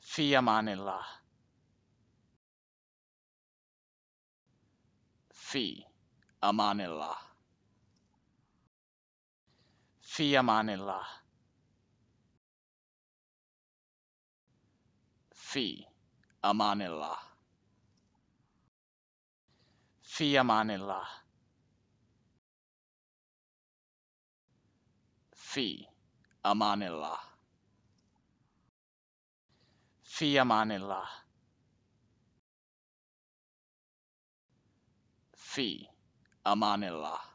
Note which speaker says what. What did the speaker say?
Speaker 1: Fiamanillah. Fi Amanillah. Fi Amanillah. Fi Amanillah. Fi Amanillah. Fi Amanillah. Fiamanilla. Fi. Amanilla.